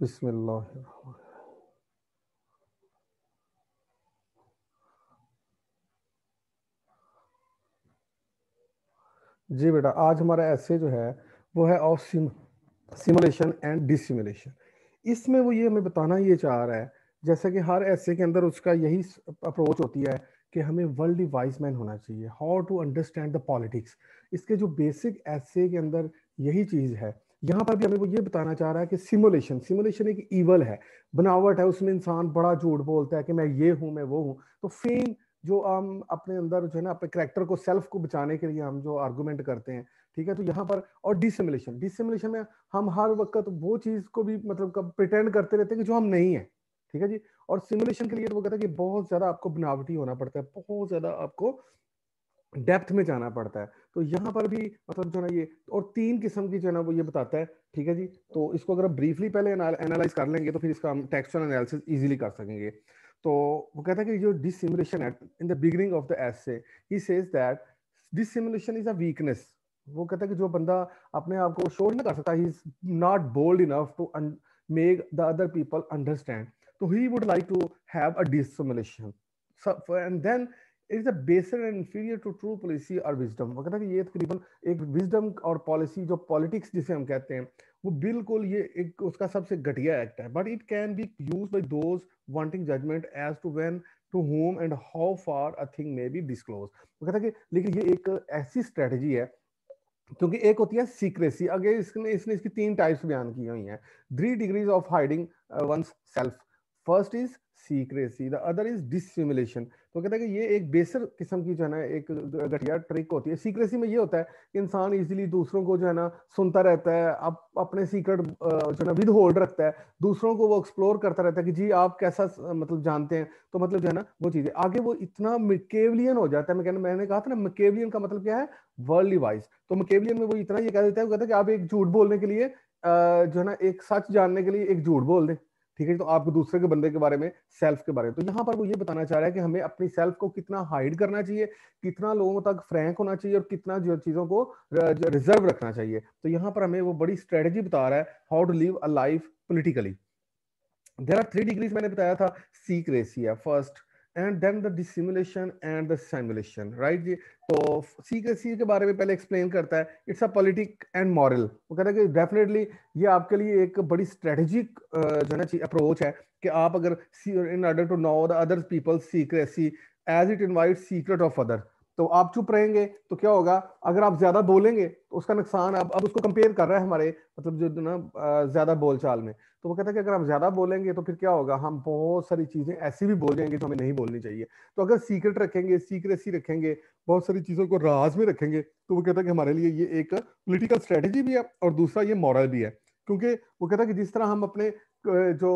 बिस्मिल्लाह जी बेटा आज हमारा ऐसे जो है वो है of sim simulation and dissimulation इसमें वो ये हमें बताना ये चाह रहा है जैसे कि हर ऐसे के अंदर उसका यही अप्रोच होती है कि हमें वर्ल्ड वाइज मैन होना चाहिए how to understand the politics इसके जो बेसिक ऐसे के अंदर यही चीज़ है यहाँ पर भी हमें वो ये बताना चाह रहा है कि सिमुलेशन सिमुलेशन एक ईवल है बनावट है उसमें इंसान बड़ा झूठ बोलता है कि मैं ये हूँ मैं वो हूँ तो फेम जो हम अपने अंदर जो है ना अपने करेक्टर को सेल्फ को बचाने के लिए हम जो आर्गूमेंट करते हैं ठीक है तो यहाँ पर और डिसिमुलेशन डिसिमुलेशन में हम हर वक्त वो चीज़ को भी मतलब प्रिटेंड करते रहते हैं कि जो हम नहीं है ठीक है जी और सिमुलेशन के लिए तो वो कहता है कि बहुत ज़्यादा आपको बनावटी होना पड़ता है बहुत ज़्यादा आपको डेप्थ में जाना पड़ता है तो यहाँ पर भी मतलब जो है ना ये और तीन किस्म की जो है ना वो ये बताता है ठीक है जी तो इसको अगर ब्रीफली पहले एनालाइज कर लेंगे तो फिर इसका हम टेक्सचर एनालिसिस इजीली कर सकेंगे तो वो कहता है कि जो डिसिमुलेशन है in the beginning of the essay से ही says that dissimulation is a weakness वो कहता है कि जो बंदा अपने आप को शो नहीं कर सकता he is not bold enough to make the other people understand तो he would like to have a dissimulation and then is a baser and inferior to true policy और विजडम वो कहता है कि ये तकरीबन एक विजडम और पॉलिसी जो पॉलिटिक्स जिसे हम कहते हैं वो बिल्कुल ये एक उसका सबसे घटिया एक्ट है but it can be use by those wanting judgement as to when to whom and how far a thing may be disclose वो कहता है कि लेकिन ये एक ऐसी स्ट्रेटजी है क्योंकि एक होती है सीक्रेसी अगर इसने इसने इसकी तीन टाइप्स बयान की हुई हैं three degrees of hiding one's self first is secrecy the other is dissimulation वो कहता है कि ये एक बेसर किस्म की जो है ना एक घटिया ट्रिक होती है सीक्रेसी में ये होता है कि इंसान इजीली दूसरों को जो है ना सुनता रहता है अप, अपने सीक्रेट जो है ना विद होल्ड रखता है दूसरों को वो एक्सप्लोर करता रहता है कि जी आप कैसा मतलब जानते हैं तो मतलब जो है ना वो चीज़ें आगे वो इतना मिकेवलियन हो जाता है मैं कहना मैंने कहा था ना मिकेवलियन का मतलब क्या है वर्ल्ड वाइज तो मिकेवलियन में वो इतना ये कह देता है वो कहता है कि आप एक झूठ बोलने के लिए जो है ना एक सच जानने के लिए एक झूठ बोल दें ठीक है तो आपको दूसरे के बंदे के बारे में सेल्फ के बारे में तो यहाँ पर वो ये बताना चाह रहा है कि हमें अपनी सेल्फ को कितना हाइड करना चाहिए कितना लोगों तक फ्रैंक होना चाहिए और कितना जो चीज़ों को रिजर्व रखना चाहिए तो यहाँ पर हमें वो बड़ी स्ट्रेटेजी बता रहा है how to live a life politically there are three degrees मैंने बताया था सीक्रेसी है first and then the dissimulation and the simulation right जी तो सी के सी के बारे में पहले एक्सप्लेन करता है it's a politic and moral वो कहता है कि डेफिनेटली ये आपके लिए एक बड़ी स्ट्रेटेजिक जो है ना अप्रोच है कि आप अगर in order to know the other people secrecy as it invite secret of other तो आप चुप रहेंगे तो क्या होगा अगर आप ज्यादा बोलेंगे तो उसका नुकसान अब अब उसको कंपेयर कर रहा है हमारे मतलब जो ना ज्यादा बोलचाल में तो वो कहता है कि अगर आप ज्यादा बोलेंगे तो फिर क्या होगा हम बहुत सारी चीजें ऐसी भी बोल जाएंगे जो हमें नहीं बोलनी चाहिए तो अगर सीक्रेट रखेंगे सीक्रेसी रखेंगे बहुत सारी चीजों को राज में रखेंगे तो वो कहता है कि हमारे लिए ये एक पोलिटिकल स्ट्रेटेजी भी है और दूसरा ये मॉरल भी है क्योंकि वो कहता है कि जिस तरह हम अपने जो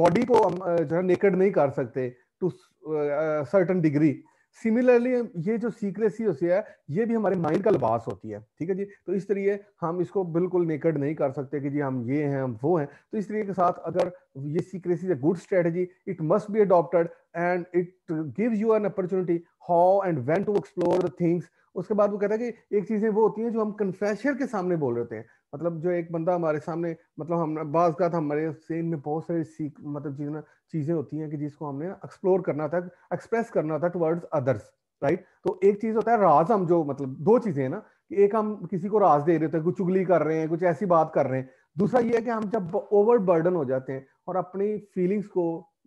बॉडी को जो है नेकड नहीं कर सकते टू सर्टन डिग्री सिमिलरली ये जो सीक्रेसी होती है ये भी हमारे माइंड का लिबास होती है ठीक है जी तो इस तरीके हम इसको बिल्कुल नेकड नहीं कर सकते कि जी हम ये हैं हम वो हैं तो इस तरीके के साथ अगर ये secrecy is a good strategy it must be adopted and it gives you an opportunity how and when to explore the things उसके बाद वो कहता है कि एक चीजें वो होती हैं जो हम कन्फेशर के सामने बोल रहे हैं मतलब जो एक बंदा हमारे सामने मतलब हम बाज का था हमारे सेम में बहुत सारे सीख मतलब चीज ना चीज़ें होती हैं कि जिसको हमने एक्सप्लोर करना था एक्सप्रेस करना था टुवर्ड्स अदर्स राइट तो एक चीज़ होता है राज हम जो मतलब दो चीज़ें हैं ना कि एक हम किसी को राज दे रहे थे कुछ चुगली कर रहे हैं कुछ ऐसी बात कर रहे हैं दूसरा ये है कि हम जब ओवर बर्डन हो जाते हैं और अपनी फीलिंग्स को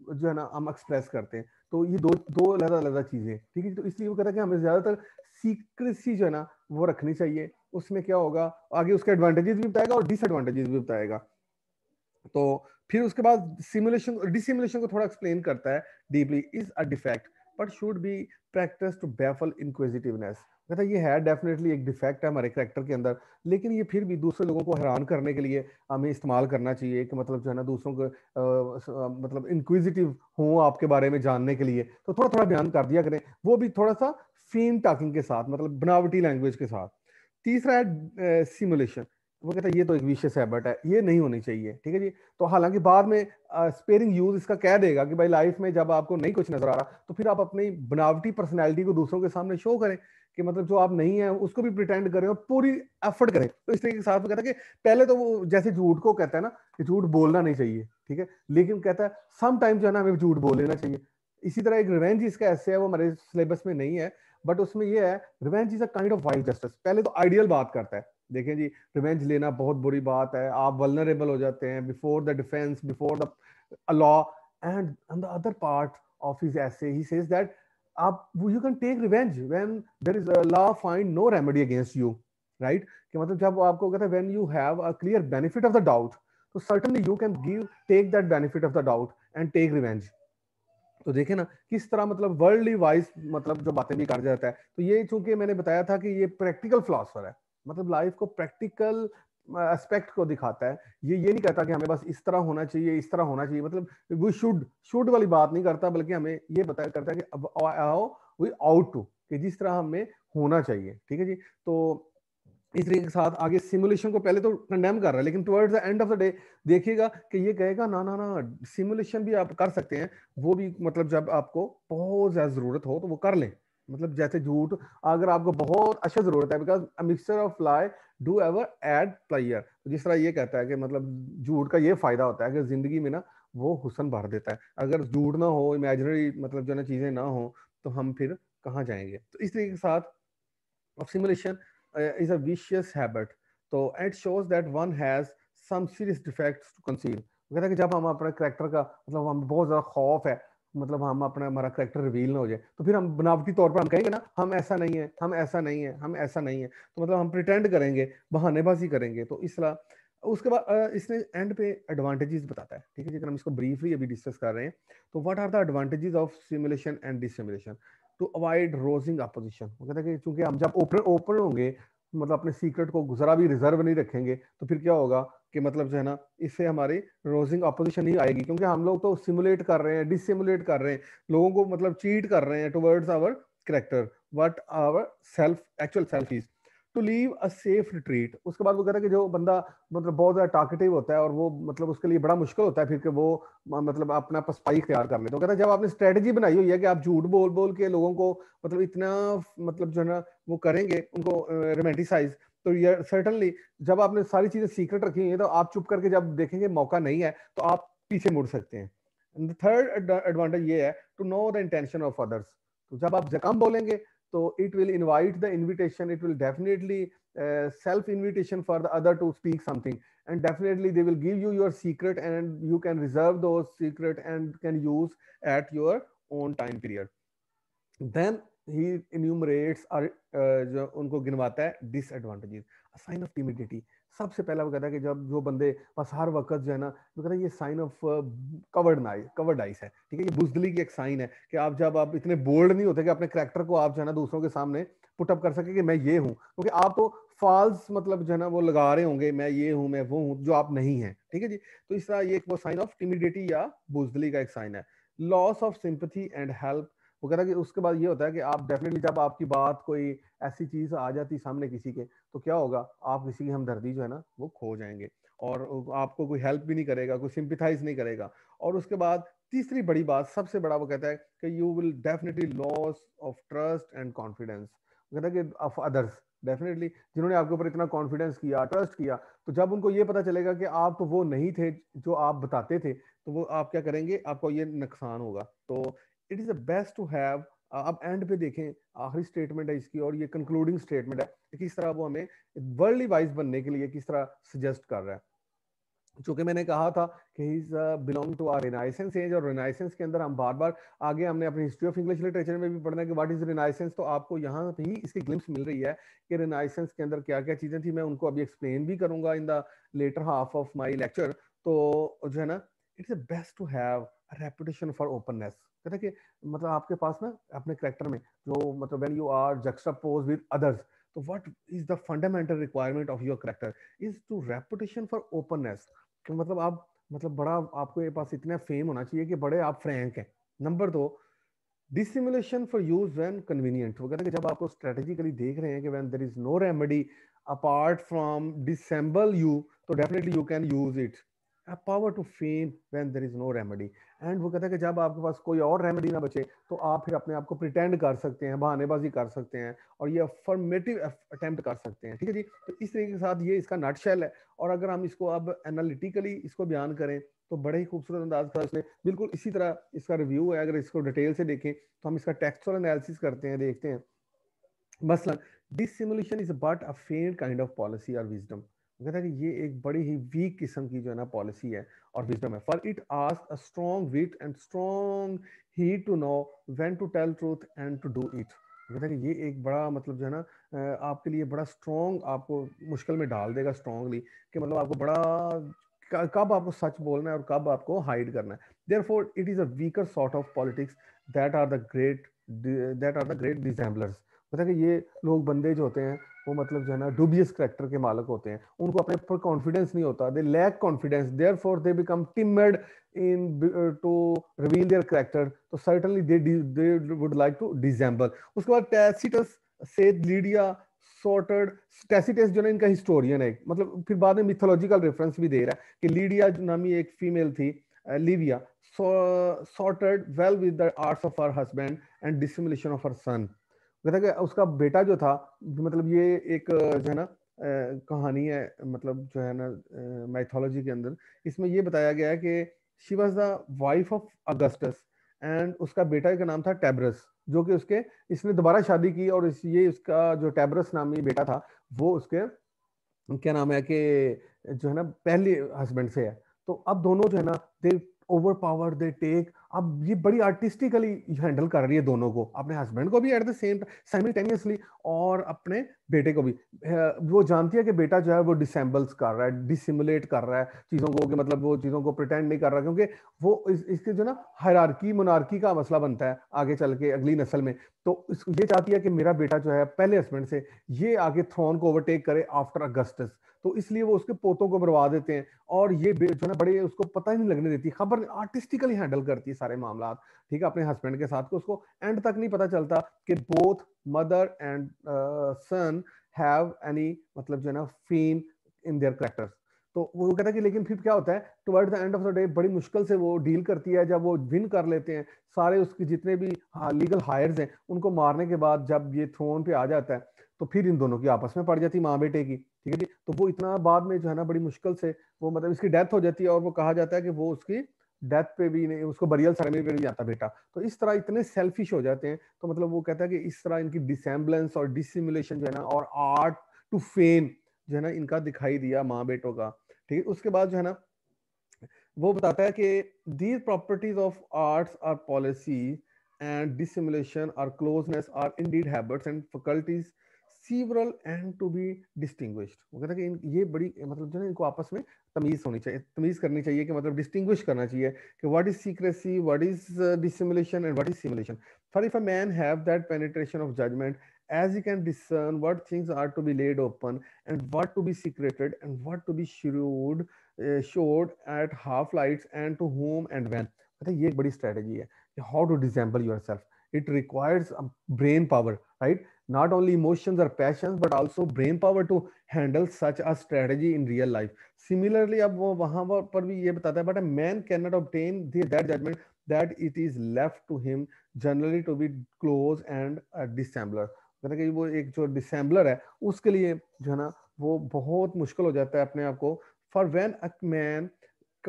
जो है ना हम एक्सप्रेस करते हैं तो ये दो दो अलग अलग चीज़ें ठीक है तो इसलिए वो कहता है कि हमें ज़्यादातर सीक्रेसी जो है ना वो रखनी चाहिए उसमें क्या होगा आगे उसके एडवांटेजेस भी बताएगा और डिसएडवांटेजेस भी बताएगा तो फिर उसके बाद सिमुलेशन डिसिमुलेशन को थोड़ा एक्सप्लेन करता है deeply is a defect but should be practice to baffle inquisitiveness कहता है ये है डेफिनेटली एक डिफेक्ट है हमारे करेक्टर के अंदर लेकिन ये फिर भी दूसरे लोगों को हैरान करने के लिए हमें इस्तेमाल करना चाहिए कि मतलब जो है ना दूसरों को मतलब इंक्विजिटिव हों आपके बारे में जानने के लिए तो थोड़ा थोड़ा बयान कर दिया करें वो भी थोड़ा सा फीम टाकिंग के साथ मतलब बनावटी लैंग्वेज के साथ तीसरा है सिमुलेशन वो कहता है ये तो एक विशेष हैबिट है ये नहीं होनी चाहिए ठीक है जी तो हालांकि बाद में स्पेयरिंग यूज इसका कह देगा कि भाई लाइफ में जब आपको नहीं कुछ नजर आ रहा तो फिर आप अपनी बनावटी पर्सनैलिटी को दूसरों के सामने शो करें कि मतलब जो आप नहीं है उसको भी प्रिटेंड करें और पूरी एफर्ट करें तो इस तरीके के साथ में कहता है कि पहले तो वो जैसे झूठ को कहता है ना कि झूठ बोलना नहीं चाहिए ठीक है लेकिन कहता है सम टाइम जो है ना हमें झूठ बोल लेना चाहिए इसी तरह एक रिवेंज इसका ऐसे है वो हमारे सिलेबस में नहीं है बट उसमें यह है revenge is a kind of wild justice पहले तो आइडियल बात करता है देखें जी रिवेंज लेना बहुत बुरी बात है आप वलनरेबल हो जाते हैं before the defence before the law and the other part of his ऐसे ही सेज दैट आप you can take revenge when there is law find no remedy against you right कि मतलब जब आपको कहता है when you have a clear benefit of the doubt तो certainly you can give take that benefit of the doubt and take revenge तो देखे ना किस तरह मतलब वर्ल्डली वाइज मतलब जो बातें भी कर जाता है तो ये चूंकि मैंने बताया था कि ये प्रैक्टिकल फिलोसफर है मतलब लाइफ को प्रैक्टिकल एस्पेक्ट को दिखाता है ये ये नहीं कहता कि हमें बस इस तरह होना चाहिए इस तरह होना चाहिए मतलब वो शुड शुड वाली बात नहीं करता बल्कि हमें ये बताया करता है कि अब आओ वी आउट टू कि जिस तरह हमें होना चाहिए ठीक है जी तो इस तरीके के साथ आगे सिमुलेशन को पहले तो कंडेम कर रहा है लेकिन towards the end of the day देखिएगा कि ये कहेगा ना ना ना सिमुलेशन भी आप कर सकते हैं वो भी मतलब जब आपको बहुत ज़्यादा ज़रूरत हो तो वो कर लें मतलब जैसे झूठ अगर आपको बहुत अच्छा जरूरत है because a mixture of lie do ever add pleasure जिस तरह ये कहता है कि मतलब झूठ का ये फायदा होता है कि जिंदगी में ना वो हुसन भर देता है अगर झूठ ना हो इमेजनरी मतलब जो ना चीजें ना हो तो हम फिर कहाँ जाएंगे तो इस तरीके के साथ of simulation is a vicious habit तो it shows that one has some serious defects to conceal कहता है कि जब हम अपने करेक्टर का मतलब हम बहुत ज़्यादा खौफ है मतलब हम अपना हमारा करेक्टर रिवील ना हो जाए तो फिर हम बनावटी तौर पर हम कहेंगे ना हम ऐसा नहीं है हम ऐसा नहीं है हम ऐसा नहीं है तो मतलब हम प्रिटेंड करेंगे बहानेबाजी करेंगे तो इसला उसके बाद इसने एंड पे एडवांटेजेस बताता है ठीक है जी हम इसको ब्रीफली अभी डिस्कस कर रहे हैं तो what are the advantages of simulation and dissimulation to avoid rousing opposition वो कहता है कि चूंकि हम जब ओपन ओपन होंगे मतलब अपने सीक्रेट को गुजरा भी रिजर्व नहीं रखेंगे तो फिर क्या होगा कि मतलब जो है ना इससे हमारी रोजिंग अपोजिशन नहीं आएगी क्योंकि हम लोग तो सिमुलेट कर रहे हैं डिसिमुलेट कर रहे हैं लोगों को मतलब चीट कर रहे हैं towards our character what our self actual self is to leave a safe retreat उसके बाद वो कह रहे हैं कि जो बंदा मतलब बहुत ज़्यादा टारगेटिव होता है और वो मतलब उसके लिए बड़ा मुश्किल होता है फिर कि वो मतलब अपना पसपाई तैयार कर ले तो कहते हैं जब आपने स्ट्रेटजी बनाई हुई है कि आप झूठ बोल बोल के लोगों को मतलब इतना मतलब जो है ना वो करेंगे उनको रोमेंटिसाइज uh, तो ये सर्टनली जब आपने सारी चीजें सीक्रेट रखी हैं तो आप चुप करके जब देखेंगे मौका नहीं है तो आप पीछे मुड़ सकते हैं थर्ड एडवांटेज ये है to know the intention of others तो जब आप जकम बोलेंगे तो it will invite the invitation it will definitely self invitation for the other to speak something and definitely they will give you your secret and you can reserve those secret and can use at your own time period then he enumerates और uh, जो उनको गिनवाता है disadvantages sign of timidity सबसे पहला वो कहता है कि जब जो बंदे बस हर वक्त जो है ना वो कहता है ये साइन ऑफ कवर्ड ना कवर्ड आइस है ठीक है ये बुजदली की एक साइन है कि आप जब आप इतने बोल्ड नहीं होते कि अपने करेक्टर को आप जो है ना दूसरों के सामने पुटअप कर सके कि मैं ये हूँ क्योंकि तो आप तो फॉल्स मतलब जो है ना वो लगा रहे होंगे मैं ये हूँ मैं वो हूँ जो आप नहीं है ठीक है जी तो इस तरह ये एक वो साइन ऑफ टिमिडिटी या बुजदली का एक साइन है loss of sympathy and help वो कहता कि उसके बाद ये होता है कि आप डेफिनेटली जब आपकी बात कोई ऐसी चीज आ जाती सामने किसी के तो क्या होगा आप किसी की हमदर्दी जो है ना वो खो जाएंगे और आपको कोई हेल्प भी नहीं करेगा कोई सिंपथाइज नहीं करेगा और उसके बाद तीसरी बड़ी बात सबसे बड़ा वो कहता है कि you will definitely loss of trust and confidence कहता है कि ऑफ अदर्स डेफिनेटली जिन्होंने आपके ऊपर इतना कॉन्फिडेंस किया ट्रस्ट किया तो जब उनको ये पता चलेगा कि आप तो वो नहीं थे जो आप बताते थे तो वो आप क्या करेंगे आपको ये नुकसान होगा तो it is the best to have अब एंड पे देखें आखिरी स्टेटमेंट है इसकी और ये कंक्लूडिंग स्टेटमेंट है किस तरह वो हमें वर्ल्डली वाइज बनने के लिए किस तरह सजेस्ट कर रहा है चूंकि मैंने कहा था कि is belong to our Renaissance age और रिनाइसेंस के अंदर हम बार बार आगे हमने अपनी हिस्ट्री ऑफ इंग्लिश लिटरेचर में भी पढ़ना है कि व्हाट इज रिनाइसेंस तो आपको यहाँ ही इसकी ग्लिम्स मिल रही है कि रिनाइसेंस के अंदर क्या क्या चीज़ें थी मैं उनको अभी एक्सप्लेन भी करूंगा in the latter half of my lecture तो जो है ना it's a best to have reputation for openness कहते कि मतलब आपके पास ना अपने करेक्टर में जो मतलब when you are expose with others तो what is the fundamental requirement of your character is to reputation for openness मतलब आप मतलब बड़ा आपको ये पास इतना फेम होना चाहिए कि बड़े आप फ्रैंक हैं नंबर दो dissimulation for use when convenient वो कहते हैं कि जब आपको स्ट्रेटेजिकली देख रहे हैं कि when there is no remedy apart from dissemble you तो definitely you can use it power to fail when there is no remedy and वो कहता है कि जब आपके पास कोई और रेमेडी ना बचे तो आप फिर अपने आप को प्रिटेंड कर सकते हैं बहानेबाजी कर सकते हैं और ये अफर्मेटिव अटेम्प्ट कर सकते हैं ठीक है जी तो इस तरीके के साथ ये इसका नटशेल है और अगर हम इसको अब एनालिटिकली इसको बयान करें तो बड़े ही खूबसूरत अंदाज का उसने बिल्कुल इसी तरह इसका रिव्यू है अगर इसको डिटेल से देखें तो हम इसका टेक्सचुअल एनालिसिस करते हैं देखते हैं मसलन this simulation is but a fair kind of policy और विजडम वो कहता है कि ये एक बड़ी ही वीक किस्म की जो है ना पॉलिसी है और विजडम हम्म। है for it ask a strong wit and strong he to know when to tell truth and to do it कहता है कि ये एक बड़ा मतलब जो है ना आपके लिए बड़ा स्ट्रॉन्ग आपको मुश्किल में डाल देगा स्ट्रॉन्गली कि मतलब आपको बड़ा कब आपको सच बोलना है और कब आपको हाइड करना है therefore it is a weaker sort of politics that are the great that are the great dissemblers पता है कि ये लोग बंदे जो होते हैं वो मतलब जो है ना डुबियस करेक्टर के मालिक होते हैं उनको अपने ऊपर कॉन्फिडेंस नहीं होता they lack confidence therefore they become timid in to reveal their character तो certainly they they would like to dissemble उसके बाद टैसिटस से लीडिया सॉर्टेड टैसिटस जो है इनका हिस्टोरियन है मतलब फिर बाद में मिथोलॉजिकल रेफरेंस भी दे रहा है कि लीडिया नामी एक फीमेल थी Livia sorted well with the arts of her husband and dissimulation of her son कहता कि उसका बेटा जो था मतलब ये एक जो है ना कहानी है मतलब जो है ना माइथोलॉजी के अंदर इसमें ये बताया गया है कि she was the wife of Augustus and उसका बेटा का नाम था टेबरस जो कि उसके इसने दोबारा शादी की और इस ये उसका जो टेबरस नामी बेटा था वो उसके क्या नाम है कि जो है ना पहले हस्बैंड से है तो अब दोनों जो है ना they over power they take अब ये बड़ी आर्टिस्टिकली हैंडल कर रही है दोनों को अपने हस्बैंड को भी at the same time simultaneously और अपने बेटे को भी वो जानती है कि बेटा जो है वो डिसम्बल्स कर रहा है डिसिमुलेट कर रहा है चीज़ों को कि मतलब वो चीज़ों को प्रटेंड नहीं कर रहा क्योंकि वो इस, इसके जो ना हरारकी मनारकी का मसला बनता है आगे चल के अगली नस्ल में तो इस, ये चाहती है कि मेरा बेटा जो है पहले हस्बैंड से ये आगे थ्रोन को ओवरटेक करे आफ्टर अगस्टस तो इसलिए वो उसके पोतों को मरवा देते हैं और ये जो ना बड़े उसको पता ही नहीं लगने देती खबर आर्टिस्टिकली हैंडल करती है सारे मामला ठीक है अपने हस्बैंड के साथ को उसको एंड तक नहीं पता चलता कि both mother and uh, son have any मतलब जो है ना फेम इन देयर करेक्टर्स तो वो कहता है कि लेकिन फिर क्या होता है toward the end of the day बड़ी मुश्किल से वो डील करती है जब वो विन कर लेते हैं सारे उसके जितने भी लीगल हायर्स हैं उनको मारने के बाद जब ये थ्रोन पे आ जाता है तो फिर इन दोनों की आपस में पड़ जाती माँ बेटे की ठीक है जी तो वो इतना बाद में जो है ना बड़ी मुश्किल से वो मतलब इसकी डेथ हो जाती है और वो कहा जाता है कि वो उसकी डेथ पे भी नहीं उसको बरियल सेरेमनी पे नहीं आता बेटा तो इस तरह इतने सेल्फिश हो जाते हैं तो मतलब वो कहता है कि इस तरह इनकी डिसेम्बलेंस और डिसिमुलेशन जो है ना और आर्ट टू फेम जो है ना इनका दिखाई दिया माँ बेटों का ठीक है उसके बाद जो है ना वो बताता है कि these properties of arts or policy and dissimulation or closeness are indeed habits and faculties several and to be distinguished वो कहता है कि ये बड़ी मतलब जो है इनको आपस में तमीज होनी चाहिए तमीज करनी चाहिए कि मतलब डिस्टिंग्विश करना चाहिए कि what is secrecy what is dissimulation and what is simulation for if a man have that penetration of judgement as you can discern what things are to be laid open and what to be secreted and what to be should showed at half half and to whom and and when मतलब ये एक बड़ी strategy है how to dissemble your self it requires brain power right not only emotions or passions but also brain power to handle such a strategy in real life similarly ab wo wahan par bhi ye batata hai but a man cannot obtain the, that judgment that it is left to him generally to be close and a dissembler मतलब ki wo ek jo dissembler hai uske liye jo hai na wo bahut mushkil ho jata hai apne aap ko for when a man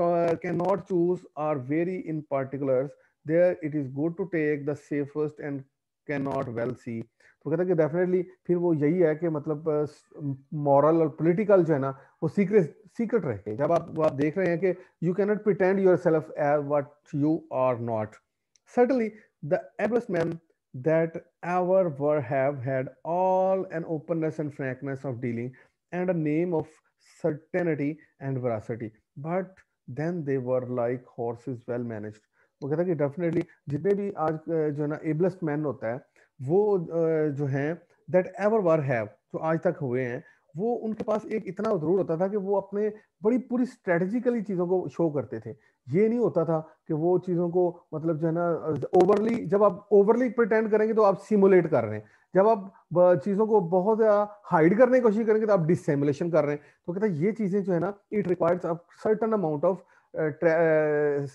cannot choose or or in particulars there it is good to take the safest and can not well see तो कहता है कि definitely फिर वो यही है कि मतलब मॉरल और पोलिटिकल जो है ना वो सीक्रेट सीक्रेट रहे जब आप आप देख रहे हैं कि you can not pretend your self as what you are not suddenly the ablest man that ever were have had all an openness and frankness of dealing and a name of certainty and veracity but then they were like horse is well managed वो कहता है कि definitely जितने भी आज जो है ना एबलेस्ट मैन होता है वो जो है दैट एवर वर हैव जो आज तक हुए हैं वो उनके पास एक इतना जरूर होता था कि वो अपने बड़ी पूरी स्ट्रेटेजिकली चीज़ों को शो करते थे ये नहीं होता था कि वो चीज़ों को मतलब जो है ना ओवरली जब आप ओवरली प्रटेंड करेंगे तो आप सिमुलेट कर रहे हैं जब आप चीज़ों को बहुत हाइड करने की कोशिश करेंगे तो आप डिसमुलेशन कर रहे हैं तो कहता है ये चीज़ें जो है ना it requires certain amount of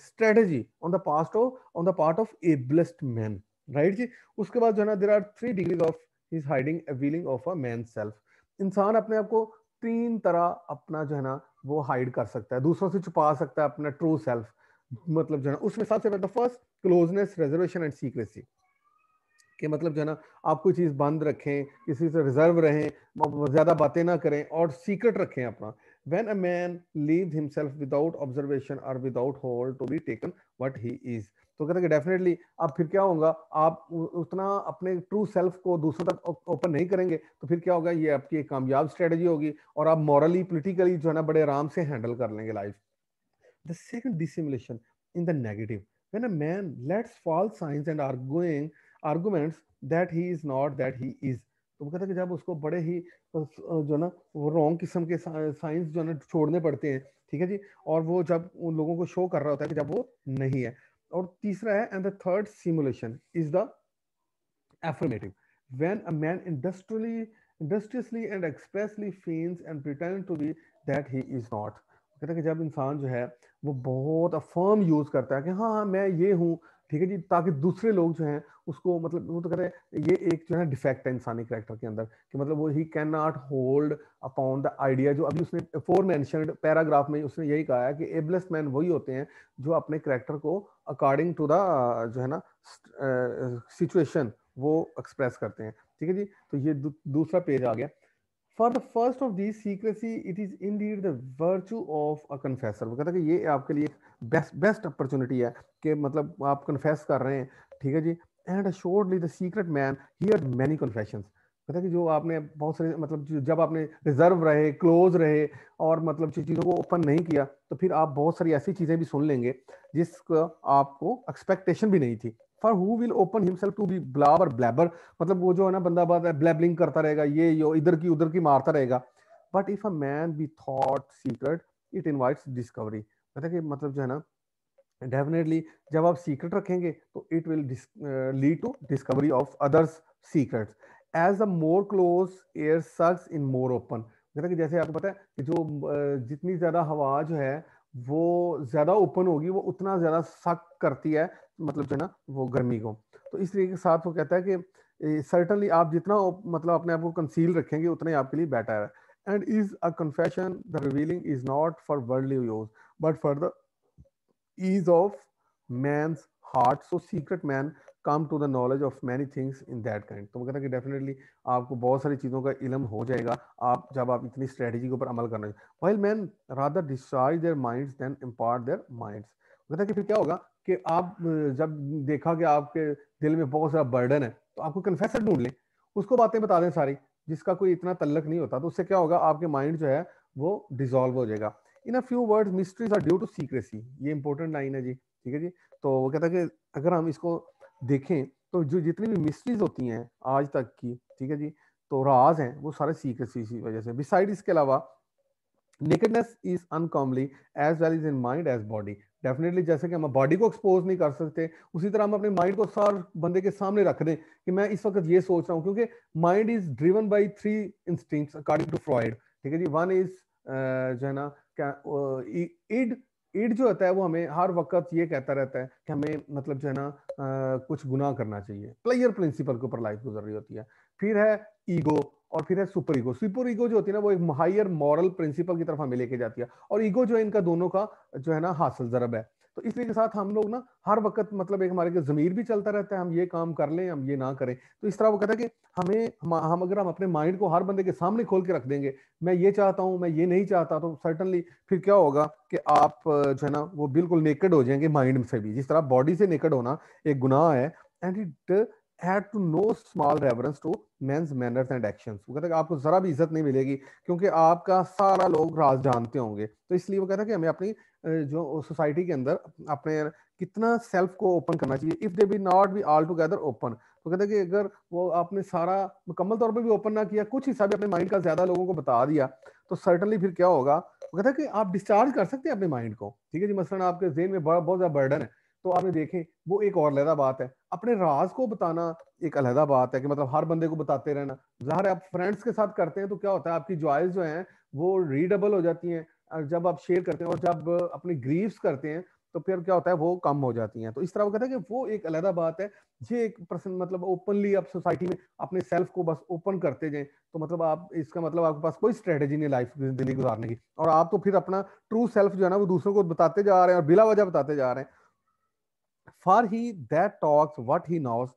strategy on the past of on the part of ablest man right जी उसके बाद जो है ना there are three degrees of his hiding veiling of a man self इंसान अपने आप को तीन तरह अपना जो है ना वो हाइड कर सकता है दूसरों से छुपा सकता है अपना ट्रू सेल्फ मतलब जो है ना उसमें सबसे पहले first closeness reservation and secrecy के मतलब जो है ना आप कोई चीज़ बंद रखें किसी से रिजर्व रहें ज़्यादा बातें ना करें और सीक्रेट रखें अपना when a man leaves himself without observation or without hold to be taken what he is तो कहते हैं कि डेफिनेटली अब फिर क्या होगा आप उतना अपने ट्रू सेल्फ को दूसरों तक ओपन नहीं करेंगे तो फिर क्या होगा ये आपकी एक कामयाब स्ट्रेटजी होगी और आप मॉरली पोलिटिकली जो है ना बड़े आराम से हैंडल कर लेंगे life the second dissimulation in the negative when a man lets fall signs and are going that he is not that he is तो वो कहता है कि जब उसको बड़े ही जो ना वो रॉन्ग किस्म के साइंस जो ना छोड़ने पड़ते हैं ठीक है जी और वो जब उन लोगों को शो कर रहा होता है कि जब वो नहीं है और तीसरा है and the third simulation is the affirmative when a man industrially industriously and expressly feigns and pretend to be that he is not कहते हैं कि जब इंसान जो है वो बहुत अफर्म यूज करता है कि हाँ हाँ मैं ये हूँ ठीक है जी ताकि दूसरे लोग जो हैं उसको मतलब वो तो कह रहे हैं ये एक जो है डिफेक्ट है इंसानी करेक्टर के अंदर कि मतलब वो he can not hold upon the idea जो अभी उसने फोर मैं पैराग्राफ में उसने यही कहा है कि एबलेस मैन वही होते हैं जो अपने करेक्टर को अकॉर्डिंग टू द जो है ना सिचुएशन वो एक्सप्रेस करते हैं ठीक है जी तो ये दू, दूसरा पेज आ गया for the first of the secrecy it is in the virtue of a confessor वो कहता है कि ये आपके लिए एक बेस्ट बेस्ट अपॉर्चुनिटी है कि मतलब आप कन्फेस कर रहे हैं ठीक है जी and shortly the secret man hear many confessions पता है कि जो आपने बहुत सारे मतलब जब आपने रिजर्व रहे क्लोज रहे और मतलब चीज़ों को ओपन नहीं किया तो फिर आप बहुत सारी ऐसी चीज़ें भी सुन लेंगे जिसका आपको एक्सपेक्टेशन भी नहीं थी for who will open himself to be blabber blabber मतलब वो जो है ना बंदा बात है ब्लैबलिंग करता रहेगा ये यो इधर की उधर की मारता रहेगा but if a man be thought secret it invites discovery पता कि मतलब जो है ना डेफिनेटली जब आप सीक्रेट रखेंगे तो it will lead to discovery of others secrets as a more close air sucks in more open कहता कि जैसे आपको पता है कि जो जितनी ज़्यादा हवा जो है वो ज़्यादा ओपन होगी वो उतना ज़्यादा सक करती है मतलब जो है ना वो गर्मी को तो इस तरीके के साथ वो कहता है कि सर्टनली आप जितना मतलब अपने आप को कंसील रखेंगे उतना ही आपके लिए बेटर है and is a confession. The revealing is not for worldly use, but for the ease of man's heart. So secret man come to the knowledge of many things in that kind तो मैं कहता कि definitely आपको बहुत सारी चीज़ों का इलम हो जाएगा आप जब आप इतनी स्ट्रेटजी के ऊपर अमल करना while man rather discharge their minds than impart their minds कहता कि फिर क्या होगा कि आप जब देखा कि आपके दिल में बहुत सारा बर्डन है तो आपको कन्फेसर ढूंढ लें उसको बातें बता दें सारी जिसका कोई इतना तल्लक नहीं होता तो उससे क्या होगा आपके माइंड जो है वो डिजोल्व हो जाएगा in a few words mysteries are due to secrecy ये इंपॉर्टेंट लाइन है जी ठीक है जी तो वो कहता है कि अगर हम इसको देखें तो जो जितनी भी मिस्ट्रीज होती हैं आज तक की ठीक है जी तो राज हैं वो सारे सीक्रेसी की वजह से बिसाइड इसके अलावा nakedness is uncomely as well is in mind as body definitely जैसे कि हम बॉडी को एक्सपोज नहीं कर सकते उसी तरह हम अपने माइंड को सार बंदे के सामने रख दें कि मैं इस वक्त ये सोच रहा हूँ क्योंकि mind is driven by three instinct according to Freud ठीक है जी वन इज जो है ना इड इड जो होता है वो हमें हर वक्त ये कहता रहता है कि हमें मतलब जो है ना कुछ गुनाह करना चाहिए प्लेयर प्रिंसिपल के ऊपर लाइफ गुजर रही होती है फिर है ईगो और फिर है सुपर ईगो सुपर ईगो जो होती है ना वो एक हायर मॉरल प्रिंसिपल की तरफ हमें लेके जाती है और ईगो जो है इनका दोनों का जो है ना हासिल जरब है तो इसी के साथ हम लोग ना हर वक्त मतलब एक हमारे जमीर भी चलता रहता है हम ये काम कर लें हम ये ना करें तो इस तरह वो कहता है कि हमें हम, हम अगर हम अपने माइंड को हर बंदे के सामने खोल के रख देंगे मैं ये चाहता हूँ मैं ये नहीं चाहता तो सर्टनली फिर क्या होगा कि आप जो है ना वो बिल्कुल नेकड हो जाएंगे माइंड से भी जिस तरह बॉडी से नेकड होना एक गुनाह है and it had to no small reverence to men's manners and actions वो कहता है कि आपको ज़रा भी इज्जत नहीं मिलेगी क्योंकि आपका सारा लोग राज जानते होंगे तो इसलिए वो कहता है कि हमें अपनी जो सोसाइटी के अंदर अपने कितना सेल्फ को ओपन करना चाहिए if they be not be all together open तो कहते हैं कि अगर वो आपने सारा मुकम्मल तौर पर भी ओपन ना किया कुछ हिस्सा भी अपने माइंड का ज़्यादा लोगों को बता दिया तो सर्टनली फिर क्या होगा वो कहता है कि आप डिस्चार्ज कर सकते हैं अपने माइंड को ठीक है जी मसलन आपके जेन में बहुत ज़्यादा बर्डन है तो आपने देखें वो एक और अलहदा बात है अपने राज को बताना एक अलहदा बात है कि मतलब हर बंदे को बताते रहना ज़ाहिर आप फ्रेंड्स के साथ करते हैं तो क्या होता है आपकी जॉयज जो है वो रीडेबल हो जाती है जब आप शेयर करते हैं और जब अपनी ग्रीव्स करते हैं तो फिर क्या होता है वो कम हो जाती हैं तो इस तरह वो कहते हैं कि वो एक अलहदा बात है ये एक पर्सन मतलब ओपनली आप सोसाइटी में अपने सेल्फ को बस ओपन करते जाएं तो मतलब आप इसका मतलब आपके पास कोई स्ट्रेटेजी नहीं लाइफ जिंदगी गुजारने की और आप तो फिर अपना ट्रू सेल्फ जो है ना वो दूसरों को बताते जा रहे हैं और बिला वजह बताते जा रहे हैं for he that talks what he knows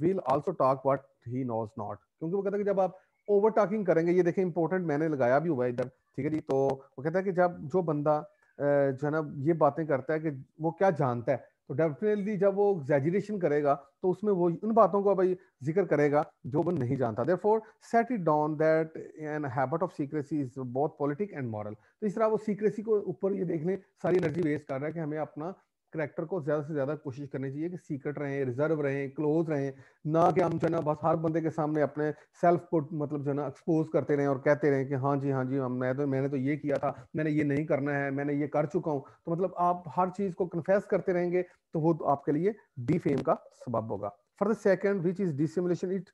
will also talk what he knows not क्योंकि वो कहता है कि जब आप ओवर टॉकिंग करेंगे ये देखें इंपॉर्टेंट मैंने लगाया भी हुआ है इधर ठीक है जी तो वो कहता है कि जब जो बंदा जनाब ये बातें करता है कि वो क्या जानता है तो डेफिनेटली जब वो एग्जेजरेशन करेगा तो उसमें वो उन बातों का भाई जिक्र करेगा जो वो नहीं जानता therefore set it down that an habit of secrecy is बहुत पॉलिटिक एंड मॉरल तो इस तरह वो सीक्रेसी को ऊपर ये देख लें सारी एनर्जी वेस्ट कर रहा है कि हमें अपना करेक्टर को ज्यादा से ज्यादा कोशिश करनी चाहिए कि सीक्रेट रहें रिजर्व रहें क्लोज रहें ना कि हम जो है ना बस हर बंदे के सामने अपने सेल्फ को मतलब जो है ना एक्सपोज करते रहें और कहते रहें कि हाँ जी हाँ जी मैं तो मैंने तो ये किया था मैंने ये नहीं करना है मैंने ये कर चुका हूँ तो मतलब आप हर चीज को कन्फेस करते रहेंगे तो वो तो आपके लिए डी फेम का सबब होगा for the second which is dissimulation it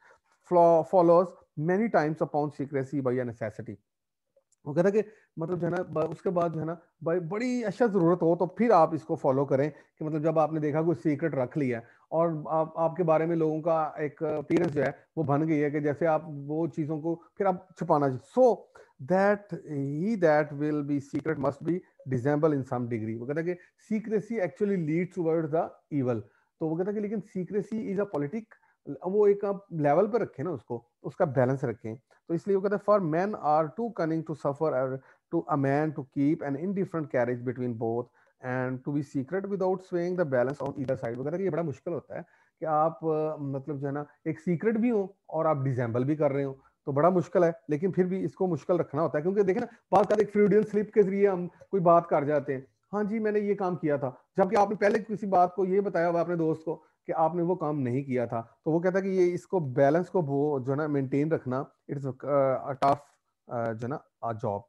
follows many times upon secrecy by a necessity वो कहता कि मतलब जो है ना उसके बाद जो है ना भाई बड़ी अच्छा ज़रूरत हो तो फिर आप इसको फॉलो करें कि मतलब जब आपने देखा कोई सीक्रेट रख लिया और आप आपके बारे में लोगों का एक अपीयरेंस जो है वो बन गई है कि जैसे आप वो चीज़ों को फिर आप छुपाना चाहिए so that he that will be secret must be dissemble in some degree वो कहता है कि secrecy actually leads towards the evil तो वो कहता है कि लेकिन सीक्रेसी इज अ पॉलिटिक वो एक आप लेवल पर रखें ना उसको उसका बैलेंस रखें तो इसलिए वो कहते हैं for man are too cunning to suffer or to a man to keep an indifferent carriage between both and to be secret without swaying the balance on either side वगैरह ये बड़ा मुश्किल होता है कि आप मतलब जो है ना एक सीक्रेट भी हो और आप डिजेंबल भी कर रहे हो तो बड़ा मुश्किल है लेकिन फिर भी इसको मुश्किल रखना होता है क्योंकि देखें ना बात कर एक फ्रूडियन स्लिप के जरिए हम कोई बात कर जाते हैं हाँ जी मैंने ये काम किया था जबकि आपने पहले किसी बात को ये बताया हुआ अपने दोस्त को कि आपने वो काम नहीं किया था तो वो कहता है कि ये इसको बैलेंस को वो जो ना मेंटेन रखना इट्स टफ जो ना job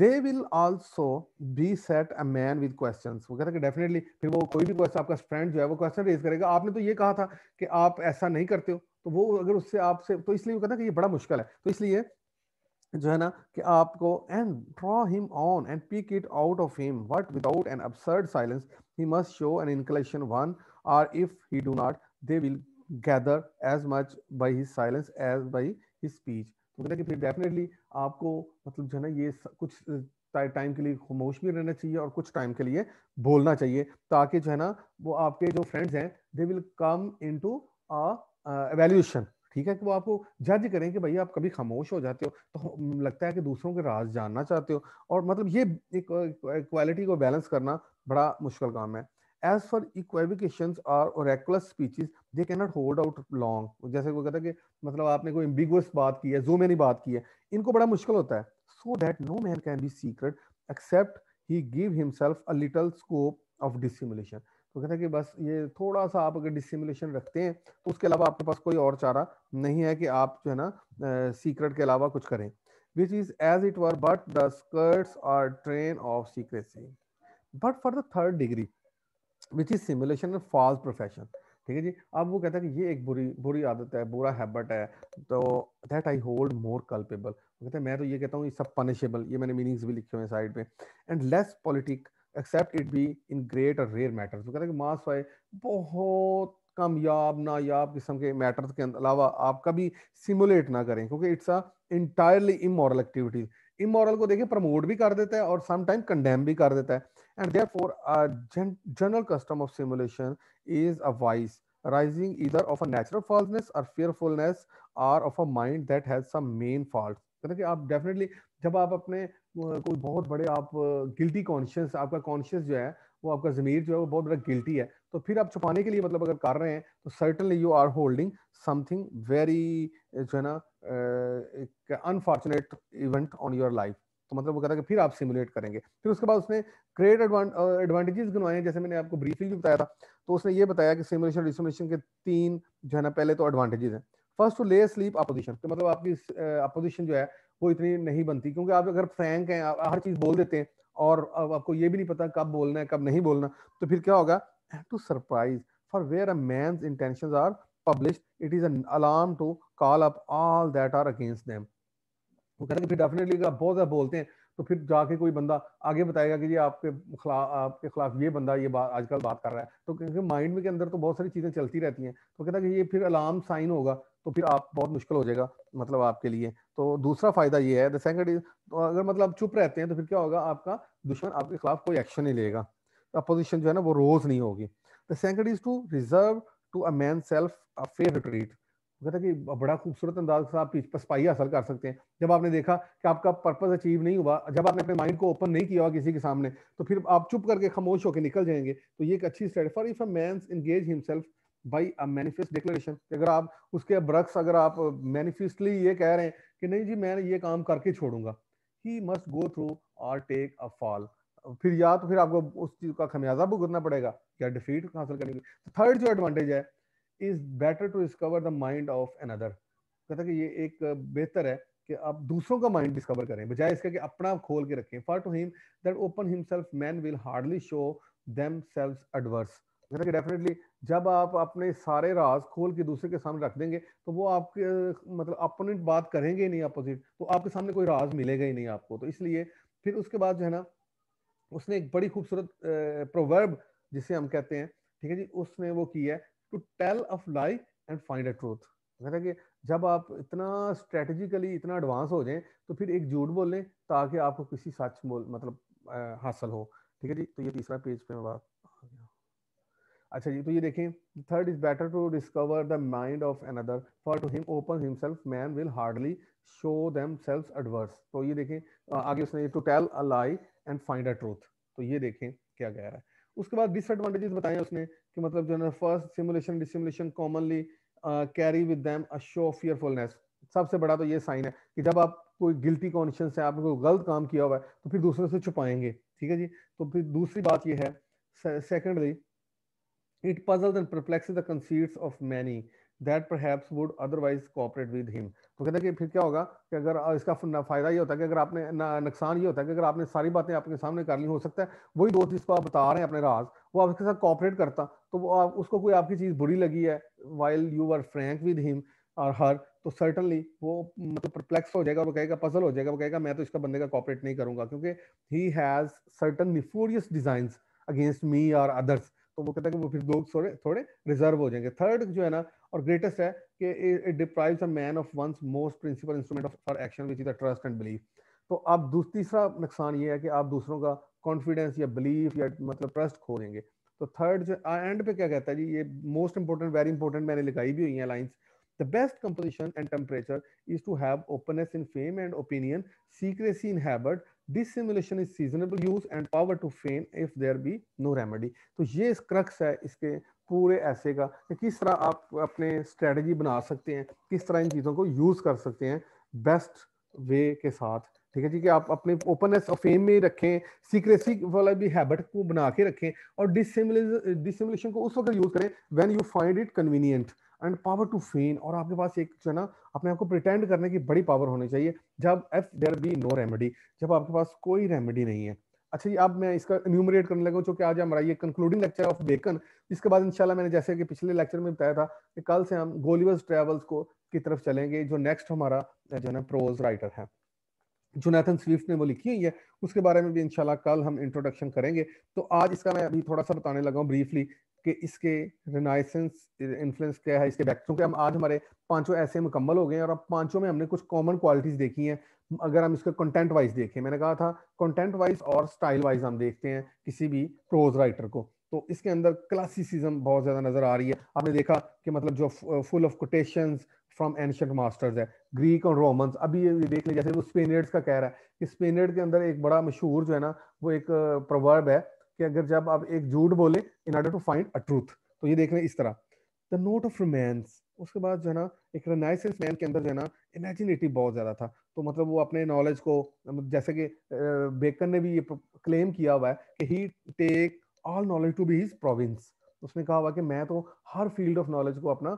they will also be set a man with question वो कहता है कि डेफिनेटली फिर वो कोई भी क्वेश्चन आपका फ्रेंड जो है वो क्वेश्चन रेज करेगा आपने तो ये कहा था कि आप ऐसा नहीं करते हो तो वो अगर उससे आपसे तो इसलिए वो कहता है कि ये बड़ा मुश्किल है तो इसलिए जो है ना कि आपको and draw him on and pick it out of him what without an absurd silence he must show an inclination one or if he do not they will gather as much by his silence as by his speech तो कहते हैं कि फिर definitely आपको मतलब जो है ना ये कुछ टाइम के लिए खामोश भी रहना चाहिए और कुछ टाइम के लिए बोलना चाहिए ताकि जो है ना वो आपके जो फ्रेंड्स हैं they will come into evaluation ठीक है कि वो आपको जज करें कि भैया आप कभी खामोश हो जाते हो तो लगता है कि दूसरों के राज जानना चाहते हो और मतलब ये एक क्वालिटी को बैलेंस करना बड़ा मुश्किल काम है as for equivocation or oracular speeches they can not hold out long जैसे वो कहता है कि मतलब आपने कोई एम्बिगुअस बात की है जो मैंने बात की है इनको बड़ा मुश्किल होता है so that no man can be secret except he give himself a little scope of dissimulation तो कहते हैं कि बस ये थोड़ा सा आप अगर डिसिमुलेशन रखते हैं तो उसके अलावा आपके पास कोई और चारा नहीं है कि आप जो है ना सीक्रेट के अलावा कुछ करें which is as it were but the skirts or train of secrecy but for the third degree which is simulation and false profession ठीक है जी अब वो कहता है कि ये एक बुरी बुरी आदत है बुरा हैबिट है तो that I hold more culpable कहते हैं मैं तो ये कहता हूँ ये सब पनिशेबल ये मैंने मीनिंग्स भी लिखे हुए हैं साइड पे and less politic except it be in great or rare matters वो कहते हैं कि मास वाई बहुत कामयाब नायाब किस्म के मैटर्स के अलावा आप कभी सिमुलेट ना करें क्योंकि it's a entirely immoral activities immoral को देखिए प्रमोट भी कर देता है और समटाइम कंडेम भी कर देता है and therefore a gen general custom of simulation is a vice arising either of a natural falseness or fearfulness or of a mind that has some main fault कहते कि आप डेफिनेटली जब आप अपने कोई बहुत बड़े आप गिल्टी कॉन्शियस आपका कॉन्शियस जो है वो आपका ज़मीर जो है वो बहुत बड़ा गिल्टी है तो फिर आप छुपाने के लिए मतलब अगर कर रहे हैं तो certainly you are holding something very जो है ना unfortunate event on your life तो मतलब वो कहता है कि फिर आप सिमुलेट करेंगे फिर उसके बाद उसने ग्रेट एडवांटेजेस गिनवाए जैसे मैंने आपको ब्रीफली भी बताया था तो उसने ये बताया कि सिमुलेशन डिसिमुलेशन के तीन जो है ना पहले तो एडवांटेजेस हैं first to lay sleep opposition तो मतलब आपकी अपोजिशन जो है वो इतनी नहीं बनती क्योंकि आप अगर फ्रैंक हैं आप हर चीज़ बोल देते हैं और अब आपको ये भी नहीं पता कब बोलना है कब नहीं बोलना तो फिर क्या होगा to surprise for where a man's intentions are published, it is an alarm to call up all that are against them. वो कहते हैं फिर डेफिनेटली आप बहुत ज़्यादा बोलते हैं तो फिर जाके कोई बंदा आगे बताएगा कि जी आपके खिलाफ आपके खिलाफ ये बंदा ये बात आजकल बात कर रहा है तो क्योंकि माइंड में के अंदर तो बहुत सारी चीज़ें चलती रहती हैं तो कहता है कि ये फिर अलार्म साइन होगा तो फिर आप बहुत मुश्किल हो जाएगा मतलब आपके लिए तो दूसरा फायदा ये है द सेकंड इज अगर मतलब चुप रहते हैं तो फिर क्या होगा आपका दुश्मन आपके खिलाफ कोई एक्शन नहीं लेगा अपोजिशन जो है ना वो रोज नहीं होगी the second is to reserve to a man self a fair retreat वो कहता कि बड़ा खूबसूरत अंदाज से आप पसपाई हासिल कर सकते हैं जब आपने देखा कि आपका पर्पज अचीव नहीं हुआ जब आपने अपने माइंड को ओपन नहीं किया हुआ किसी के सामने तो फिर आप चुप करके खामोश होकर निकल जाएंगे तो ये एक अच्छी straight for if a engage himself by a manifest declaration अगर आप उसके ब्रक्स अगर आप मैनिफेस्टली ये कह रहे हैं कि नहीं जी मैं ये काम करके छोड़ूंगा he must go through or take a fall फिर या तो फिर आपको उस चीज का खमियाजा भुगतना पड़ेगा या डिफीट हासिल करने थर्ड तो जो एडवांटेज है is better to discover the mind of another कहता कि ये एक बेहतर है कि आप दूसरों का माइंड डिस्कवर करें बजाय इसके कि अपना खोल के रखें for to him that open himself man will hardly show them adverse कहता कि डेफिनेटली जब आप अपने सारे राज खोल के दूसरे के सामने रख देंगे तो वो आपके मतलब अपोनेंट बात करेंगे ही नहीं अपोजिट तो आपके सामने कोई राज मिलेगा ही नहीं आपको तो इसलिए फिर उसके बाद जो है ना उसने एक बड़ी खूबसूरत प्रोवर्ब जिसे हम कहते हैं ठीक है जी उसने वो किया है to tell of lie and find a truth कहता कि जब आप इतना स्ट्रेटजिकली इतना एडवांस हो जाएं तो फिर एक झूठ बोल लें ताकि आपको किसी सच बोल मतलब आ, हासिल हो ठीक है जी तो ये तीसरा पेज पे बात अच्छा जी तो ये देखें third is better to discover the mind of another for to him open himself man will hardly show them self adverse तो ये देखें आगे उसने to tell a lie and find a truth तो ये देखें क्या कह रहा है उसके बाद डिसएडवांटेजेस बताए उसने कि मतलब जो है first simulation dissimulation commonly carry with them a show of fearfulness सबसे बड़ा तो ये साइन है कि जब आप कोई गिल्टी कॉन्शियस है आपने कोई गलत काम किया हुआ है तो फिर दूसरे से छुपाएंगे ठीक है जी तो फिर दूसरी बात ये है secondly it puzzle and perplex the conceits of many that perhaps would otherwise cooperate with him तो कहते हैं कि फिर क्या होगा कि अगर इसका फायदा ये होता है कि अगर आपने नुकसान ये होता है कि अगर आपने सारी बातें आपके सामने कर ली हो सकता है वही दोस्त जिसको आप बता रहे हैं अपने राज वो आपके साथ कॉपरेट करता तो वो आप उसको कोई आपकी चीज़ बुरी लगी है while you are frank with him और हर तो सर्टनली वो मतलब परप्लेक्स हो जाएगा वो कहेगा पजल हो जाएगा वो कहेगा मैं तो इसका बंदे का कॉपरेट नहीं करूंगा क्योंकि he has certain nefarious design against me और अदर्स तो वो कहता है कि वो फिर लोग थोड़े थोड़े रिजर्व हो जाएंगे थर्ड जो है ना और ग्रेटेस्ट है कि it deprives a man of one's most principal instrument of for action which is a trust and belief तो आप तीसरा नुकसान ये है कि आप दूसरों का कॉन्फिडेंस या बिलीफ या मतलब ट्रस्ट खो देंगे तो थर्ड जो एंड पे क्या कहता है जी ये मोस्ट इंपोर्टेंट वेरी इंपॉर्टेंट मैंने लिखाई भी हुई है lines the best composition and temperature is to have openness in fame and opinion secrecy in habit dissimulation is seasonable use and power to fame if there be no remedy तो ये इस crux है इसके पूरे ऐसे का कि किस तरह आप अपने स्ट्रेटजी बना सकते हैं किस तरह इन चीज़ों को यूज कर सकते हैं बेस्ट वे के साथ ठीक है जी कि आप अपने ओपननेस ऑफ फेम में रखें सीक्रेसी वाला भी हैबिट को बना के रखें और डिसिमुलेशन को उस वक्त यूज करें when you find it convenient and power to feign और आपके पास एक जो है ना अपने आपको प्रिटेंड करने की बड़ी पावर होनी चाहिए जब if there be no remedy जब आपके पास कोई रेमेडी नहीं है अच्छा जी अब मैं इसका न्यूमरेट करने लगा चूंकि आज हमारा ये कंक्लूडिंग लेक्चर ऑफ बेकन इसके बाद इंशाल्लाह मैंने जैसे कि पिछले लेक्चर में बताया था कि कल से हम गोलीवर्स ट्रेवल्स को की तरफ चलेंगे जो नेक्स्ट हमारा जो है ना प्रोज राइटर है जुनाथन स्विफ्ट ने वो लिखी हुई है उसके बारे में भी इंशाल्लाह कल हम इंट्रोडक्शन करेंगे तो आज इसका मैं अभी थोड़ा सा बताने लगा हूँ ब्रीफली कि इसके रिनाइसेंस इन्फ्लुएंस क्या है इसके बैक क्योंकि हम आज हमारे पांचों ऐसे मुकम्मल हो गए हैं और अब पांचों में हमने कुछ कॉमन क्वालिटीज देखी हैं अगर हम इसका कंटेंट वाइज देखें मैंने कहा था कंटेंट वाइज और स्टाइल वाइज हम देखते हैं किसी भी प्रोज राइटर को तो इसके अंदर क्लासिसिज्म बहुत ज़्यादा नज़र आ रही है आपने देखा कि मतलब जो full of quotations from ancient masters है ग्रीक और रोमन्स अभी ये देख ले जैसे वो स्पेनियड्स का कह रहा है कि स्पेनियड के अंदर एक बड़ा मशहूर जो है ना वो एक प्रवर्ब है कि अगर जब आप एक झूठ बोले in order to find a truth तो ये देख लें इस तरह द नोट ऑफ रोमैंस उसके बाद जो है ना एक रनाइसेंस मैन के अंदर जो है ना इमेजिनेटिव बहुत ज़्यादा था तो मतलब वो अपने नॉलेज को मतलब जैसे कि बेकन ने भी ये क्लेम किया हुआ है कि he take all knowledge to be his province उसने कहा हुआ कि मैं तो हर फील्ड ऑफ नॉलेज को अपना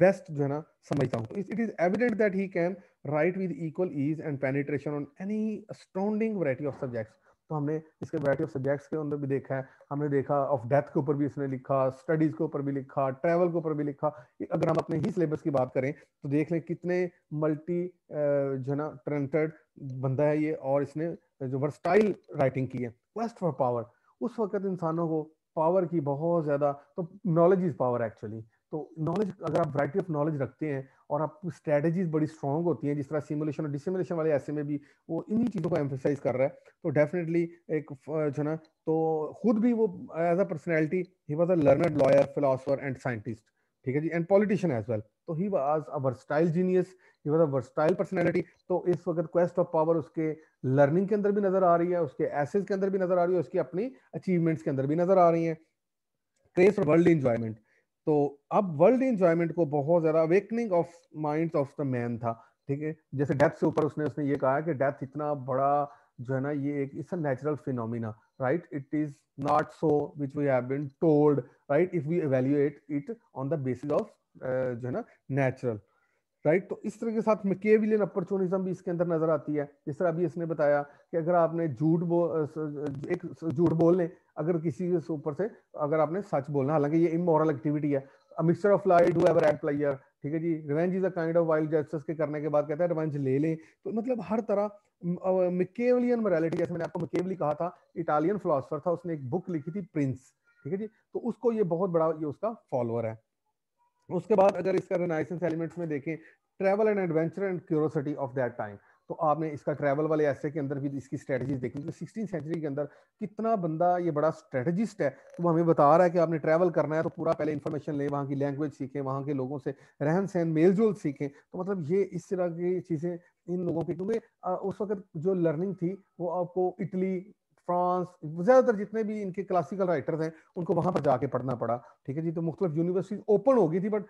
बेस्ट जो है ना समझता हूँ it is evident that he can write with equal ease and penetration on any astounding variety of subjects तो हमने इसके वरायटी ऑफ सब्जेक्ट्स के अंदर भी देखा है हमने देखा ऑफ डेथ के ऊपर भी इसने लिखा स्टडीज के ऊपर भी लिखा ट्रैवल के ऊपर भी लिखा अगर हम अपने ही सिलेबस की बात करें तो देख लें कितने मल्टी जो है ना ट्रेंटेड बंदा है ये और इसने जो वर्सटाइल राइटिंग की है क्वेस्ट फॉर पावर उस वक्त इंसानों को पावर की बहुत ज़्यादा तो नॉलेज इज पावर एक्चुअली तो नॉलेज अगर आप वराइटी ऑफ नॉलेज रखते हैं और आप स्ट्रेटजीज बड़ी स्ट्रॉन्ग होती हैं जिस तरह सिमुलेशन और डिसिमुलेशन वाले ऐसे में भी वो इन्हीं चीज़ों को एम्फोसाइज कर रहा है तो डेफिनेटली एक जो ना तो खुद भी वो as a personality he was a learner lawyer philosopher and scientist ठीक है जी एंड पॉलिटिशियन एज वेल तो he was a versatile genius he was a versatile personality तो इस वक्त क्वेस्ट ऑफ पावर उसके लर्निंग के अंदर भी नजर आ रही है उसके एसेज के अंदर भी नजर आ रही है उसकी अपनी अचीवमेंट्स के अंदर भी नजर आ रही है क्रेज फॉर वर्ल्ड इंजॉयमेंट तो अब वर्ल्ड इंजॉयमेंट को बहुत ज्यादा awakening of mind of the man था ठीक है जैसे डेथ से ऊपर उसने उसने ये कहा कि डेथ इतना बड़ा जो है ना ये एक it's a natural phenomena right it is not so which we have been told right if we evaluate it on the basis of जो है ना नेचुरल राइट तो इस तरह के साथ मकेविलियन अपॉर्चुनिज्म भी इसके अंदर नजर आती है जिस तरह अभी इसने बताया कि अगर आपने झूठ बो एक झूठ बोलने अगर किसी के ऊपर से अगर आपने सच बोलना हालांकि ये इमोरल एक्टिविटी है a mixture of light do ever add player ठीक है जी revenge is a kind of wild justice के करने के बाद कहता है रिवेंज ले लें तो मतलब हर तरह मिकेवलियन मोरालिटी जैसे मैंने आपको मिकेवली कहा था इटालियन फिलोसफर था उसने एक बुक लिखी थी प्रिंस ठीक है जी तो उसको ये बहुत बड़ा ये उसका फॉलोअर है उसके बाद अगर इसका रेनाइसेंस एलिमेंट्स में देखें travel and adventure and curiosity of that time तो आपने इसका ट्रैवल वाले ऐसे के अंदर भी इसकी स्ट्रेटजीज देखी तो सिक्सटीन सेंचुरी के अंदर कितना बंदा ये बड़ा स्ट्रेटजिस्ट है तो वो हमें बता रहा है कि आपने ट्रैवल करना है तो पूरा पहले इन्फॉर्मेशन लें वहाँ की लैंग्वेज सीखें वहाँ के लोगों से रहन सहन मेल जोल सीखें तो मतलब ये इस तरह की चीज़ें इन लोगों की क्योंकि उस वक्त जो लर्निंग थी वो आपको इटली फ्रांस ज़्यादातर जितने भी इनके क्लासिकल राइटर्स हैं उनको वहाँ पर जाके पढ़ना पड़ा ठीक है जी तो मुख्तलिफ यूनिवर्सिटीज ओपन हो गई थी but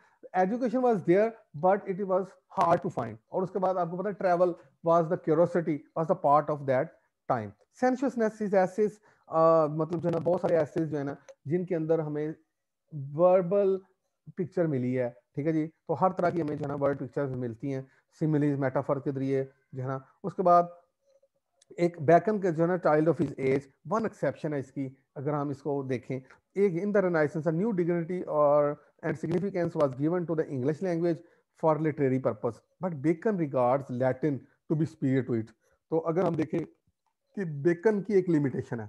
education was there but it was hard to find और उसके बाद आपको पता है travel was the curiosity was the part of that time sensuousness is access मतलब जो है ना बहुत सारे एसेज जो है ना जिनके अंदर हमें वर्बल पिक्चर मिली है ठीक है जी तो हर तरह की हमें जो है ना वर्ड पिक्चर्स मिलती हैं सिमिलीज मेटाफर के जरिए जो है ना उसके बाद एक बैकम के जो है ना child of his age one exception है इसकी अगर हम इसको देखें एक in the renaissance new dignity और and significance was given to the English language for literary purpose but Bacon regards Latin to be superior to it तो अगर हम देखें कि बेकन की एक लिमिटेशन है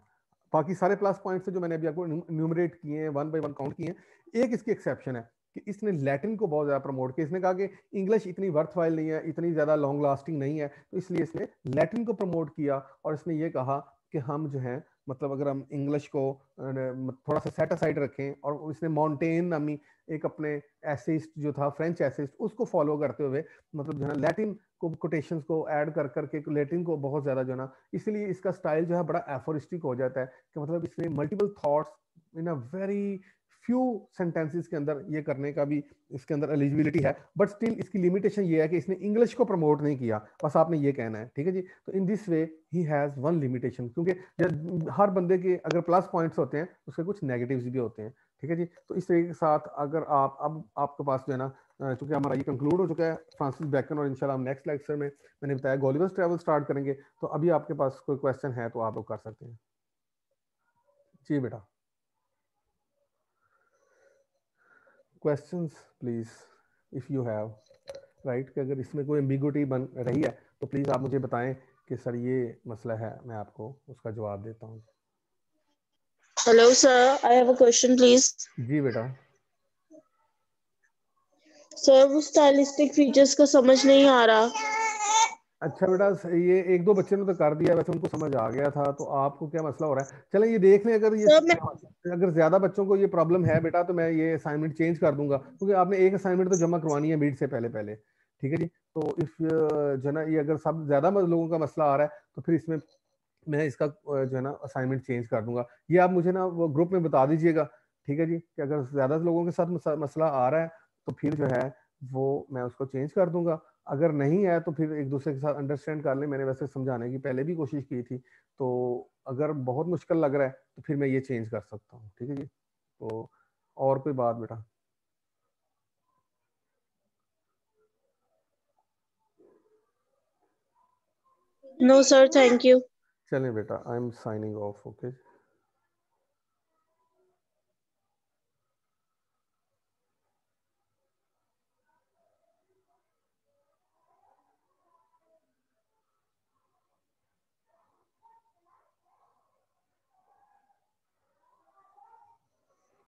बाकी सारे प्लस पॉइंट्स जो मैंने अभी आपको न्यूमरेट किए हैं वन बाई वन काउंट किए हैं एक इसकी एक्सेप्शन है कि इसने लैटिन को बहुत ज़्यादा प्रमोट किया इसने कहा कि इंग्लिश इतनी वर्थ वाइल नहीं है इतनी ज़्यादा लॉन्ग लास्टिंग नहीं है तो इसलिए इसने लैटिन को प्रमोट किया और इसने ये कहा कि हम जो है मतलब अगर हम इंग्लिश को थोड़ा सा सेट असाइड रखें और इसने माउंटेन नामी एक अपने एसिस्ट जो था फ्रेंच एसिस्ट उसको फॉलो करते हुए मतलब जो है लैटिन को कोटेशन को ऐड कर करके लैटिन को बहुत ज़्यादा जो है ना इसलिए इसका स्टाइल जो है बड़ा एफोरिस्टिक हो जाता है कि मतलब इसने multiple thoughts in a very few sentences के अंदर ये करने का भी इसके अंदर एलिजिबिलिटी है बट स्टिल इसकी लिमिटेशन ये है कि इसने इंग्लिश को प्रमोट नहीं किया बस आपने ये कहना है ठीक है जी तो in this way he has one limitation क्योंकि हर बंदे के अगर प्लस पॉइंट्स होते हैं उसके कुछ नेगेटिव्स भी होते हैं ठीक है जी तो इस तरीके के साथ अगर आप अब आपके पास जो है ना चूंकि हमारा ये कंक्लूड हो चुका है फ्रांसिस बैकन और इनशाला हम नेक्स्ट लेक्चर में मैंने बताया गोलिवर्स ट्रैवल स्टार्ट करेंगे तो अभी आपके पास कोई क्वेश्चन है तो आप लोग कर सकते हैं जी बेटा questions please if you have right कि अगर इसमें कोई एम्बिगुटी बन रही है तो प्लीज आप मुझे बताएं कि सर ये मसला है मैं आपको उसका जवाब देता हूँ hello sir I have a question please जी बेटा सर वो स्टाइलिस्टिक फीचर्स का समझ नहीं आ रहा अच्छा बेटा ये एक दो बच्चे ने तो कर दिया वैसे उनको समझ आ गया था तो आपको क्या मसला हो रहा है चलें ये देख लें अगर ये अगर ज्यादा बच्चों को ये प्रॉब्लम है बेटा तो मैं ये असाइनमेंट चेंज कर दूंगा क्योंकि आपने एक असाइनमेंट तो जमा करवानी है मीट से पहले पहले ठीक है जी तो इफ जो है ना ये अगर सब ज्यादा लोगों का मसला आ रहा है तो फिर इसमें मैं इसका जो है ना असाइनमेंट चेंज कर दूंगा ये आप मुझे ना वो ग्रुप में बता दीजिएगा ठीक है जी कि अगर ज्यादा लोगों के साथ मसला आ रहा है तो फिर जो है वो मैं उसको चेंज कर दूंगा अगर नहीं है तो फिर एक दूसरे के साथ अंडरस्टैंड कर लें मैंने वैसे समझाने की पहले भी कोशिश की थी तो अगर बहुत मुश्किल लग रहा है तो फिर मैं ये चेंज कर सकता हूँ ठीक है जी तो और कोई बात बेटा नो सर थैंक यू चलें बेटा I am signing off okay